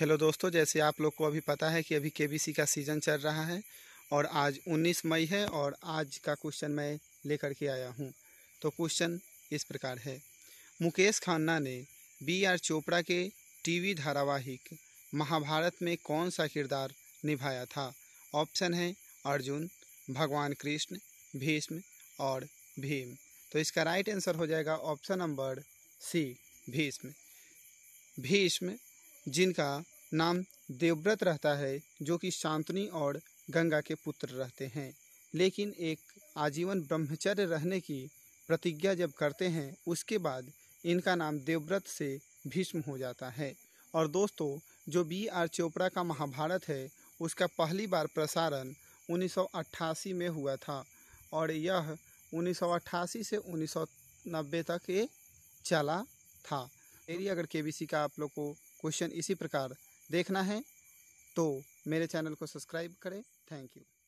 hello दोस्तों जैसे आप लोग को अभी पता है कि अभी केबीसी का सीज़न चल रहा है और आज 19 मई है और आज का क्वेश्चन मैं लेकर के आया हूँ तो क्वेश्चन इस प्रकार है मुकेश खन्ना ने बी आर चोपड़ा के टीवी धारावाहिक महाभारत में कौन सा किरदार निभाया था ऑप्शन है अर्जुन भगवान कृष्ण भीष्म और भीम तो इसका राइट आंसर हो जाएगा option number C Bhishma Bhishma जिनका नाम देवव्रत रहता है जो कि शांतनी और गंगा के पुत्र रहते हैं लेकिन एक आजीवन ब्रह्मचर्य रहने की प्रतिज्ञा जब करते हैं उसके बाद इनका नाम देवव्रत से भीष्म हो जाता है और दोस्तों जो बी आर चोपड़ा का महाभारत है उसका पहली बार प्रसारण 1988 में हुआ था और यह 1988 से 1990 तक ये चला था मेरी अगर के का आप लोग को क्वेश्चन इसी प्रकार देखना है तो मेरे चैनल को सब्सक्राइब करें थैंक यू